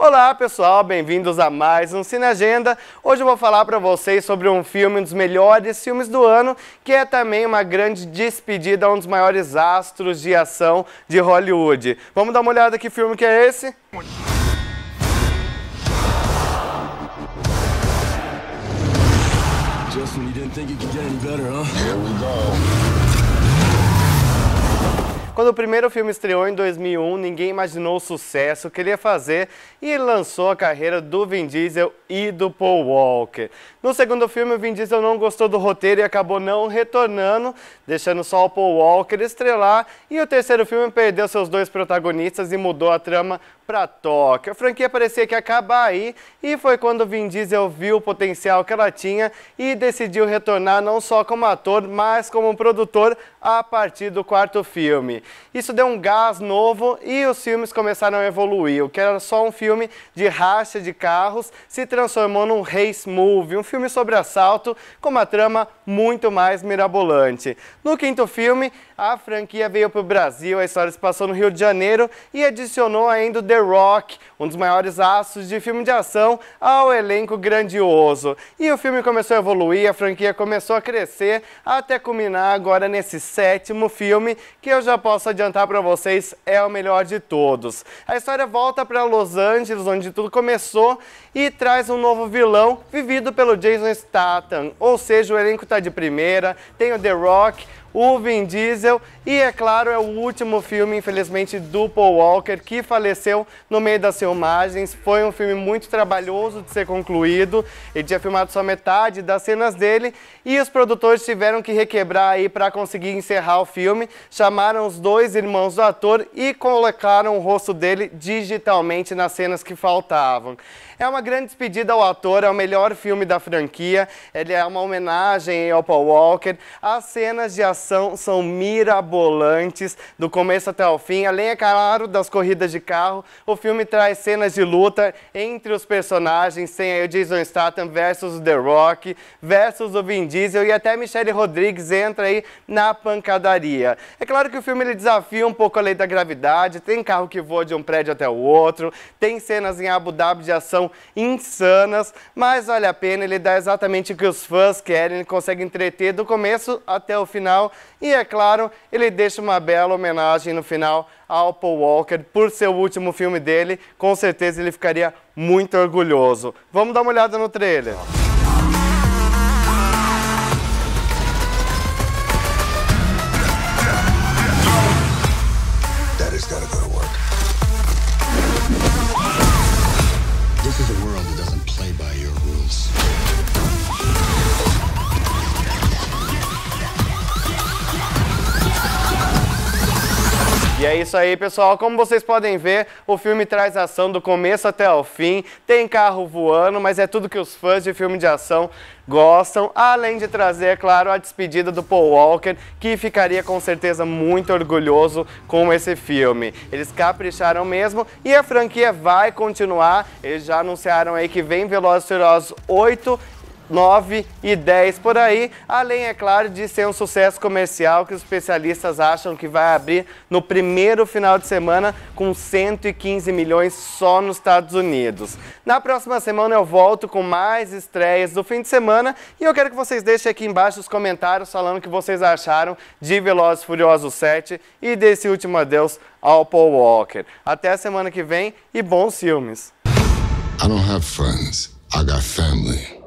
Olá pessoal, bem-vindos a mais um Cine Agenda. Hoje eu vou falar para vocês sobre um filme, um dos melhores filmes do ano, que é também uma grande despedida a um dos maiores astros de ação de Hollywood. Vamos dar uma olhada que filme que é esse? Justin, you didn't think it could get any better, huh? Quando o primeiro filme estreou em 2001, ninguém imaginou o sucesso que ele ia fazer e lançou a carreira do Vin Diesel e do Paul Walker. No segundo filme, o Vin Diesel não gostou do roteiro e acabou não retornando, deixando só o Paul Walker estrelar. E o terceiro filme perdeu seus dois protagonistas e mudou a trama para Tóquio. A franquia parecia que ia acabar aí e foi quando o Vin Diesel viu o potencial que ela tinha e decidiu retornar não só como ator, mas como produtor a partir do quarto filme. Isso deu um gás novo e os filmes começaram a evoluir. O que era só um filme de racha de carros se transformou num race movie, um filme sobre assalto com uma trama muito mais mirabolante. No quinto filme, a franquia veio para o Brasil, a história se passou no Rio de Janeiro e adicionou ainda The Rock, um dos maiores astros de filme de ação, ao elenco grandioso. E o filme começou a evoluir, a franquia começou a crescer, até culminar agora nesse sétimo filme, que eu já posso posso adiantar para vocês, é o melhor de todos. A história volta para Los Angeles, onde tudo começou, e traz um novo vilão vivido pelo Jason Statham. Ou seja, o elenco está de primeira, tem o The Rock, o Vin Diesel e, é claro, é o último filme, infelizmente, do Paul Walker, que faleceu no meio das filmagens. Foi um filme muito trabalhoso de ser concluído. Ele tinha filmado só metade das cenas dele e os produtores tiveram que requebrar aí para conseguir encerrar o filme. Chamaram os dois irmãos do ator e colocaram o rosto dele digitalmente nas cenas que faltavam. É uma grande despedida ao ator, é o melhor filme da franquia. Ele é uma homenagem ao Paul Walker. As cenas de ação ação são mirabolantes, do começo até o fim. Além, é claro, das corridas de carro, o filme traz cenas de luta entre os personagens, tem aí o Jason Statham versus o The Rock, versus o Vin Diesel e até Michelle Rodrigues entra aí na pancadaria. É claro que o filme ele desafia um pouco a lei da gravidade, tem carro que voa de um prédio até o outro, tem cenas em Abu Dhabi de ação insanas, mas vale a pena, ele dá exatamente o que os fãs querem, ele consegue entreter do começo até o final e é claro, ele deixa uma bela homenagem no final ao Paul Walker por seu último filme dele. Com certeza ele ficaria muito orgulhoso. Vamos dar uma olhada no trailer. This is a world that doesn't play by your rules. é isso aí, pessoal. Como vocês podem ver, o filme traz ação do começo até o fim. Tem carro voando, mas é tudo que os fãs de filme de ação gostam. Além de trazer, é claro, a despedida do Paul Walker, que ficaria com certeza muito orgulhoso com esse filme. Eles capricharam mesmo e a franquia vai continuar. Eles já anunciaram aí que vem Velozes e Furiosos 8 9 e 10 por aí, além, é claro, de ser um sucesso comercial que os especialistas acham que vai abrir no primeiro final de semana com 115 milhões só nos Estados Unidos. Na próxima semana eu volto com mais estreias do fim de semana e eu quero que vocês deixem aqui embaixo os comentários falando o que vocês acharam de Velozes Furiosos 7 e desse último adeus ao Paul Walker. Até a semana que vem e bons filmes! I don't have friends. I got family.